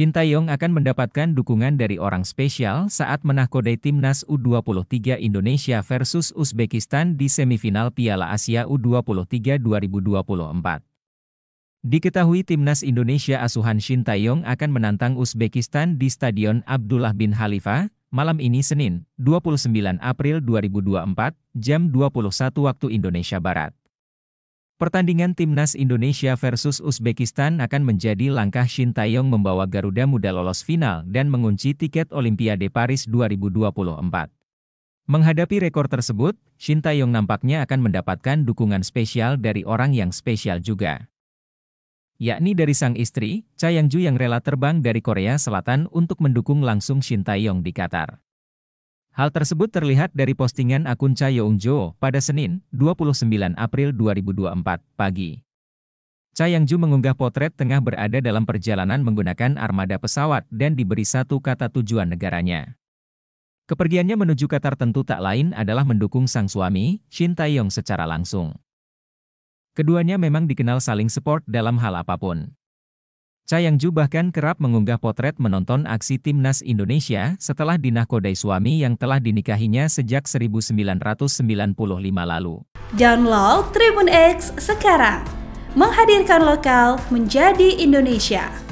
Shin Taeyong akan mendapatkan dukungan dari orang spesial saat menahkodai timnas U23 Indonesia versus Uzbekistan di semifinal Piala Asia U23 2024. Diketahui timnas Indonesia asuhan Shin Taeyong akan menantang Uzbekistan di Stadion Abdullah bin Khalifa malam ini Senin, 29 April 2024, jam 21 waktu Indonesia Barat. Pertandingan Timnas Indonesia versus Uzbekistan akan menjadi langkah Shin Taeyong membawa Garuda Muda lolos final dan mengunci tiket Olimpiade Paris 2024. Menghadapi rekor tersebut, Shin Taeyong nampaknya akan mendapatkan dukungan spesial dari orang yang spesial juga. Yakni dari sang istri, Cha Yang Ju yang rela terbang dari Korea Selatan untuk mendukung langsung Shin Taeyong di Qatar. Hal tersebut terlihat dari postingan akun Cha Yeong Jo pada Senin, 29 April 2024, pagi. Cha Yang Ju mengunggah potret tengah berada dalam perjalanan menggunakan armada pesawat dan diberi satu kata tujuan negaranya. Kepergiannya menuju Qatar tentu tak lain adalah mendukung sang suami, Shin Taeyong secara langsung. Keduanya memang dikenal saling support dalam hal apapun. Ju bahkan kerap mengunggah potret menonton aksi timnas Indonesia setelah dinakodai suami yang telah dinikahinya sejak 1995 lalu. Download Tribun X sekarang, menghadirkan lokal menjadi Indonesia.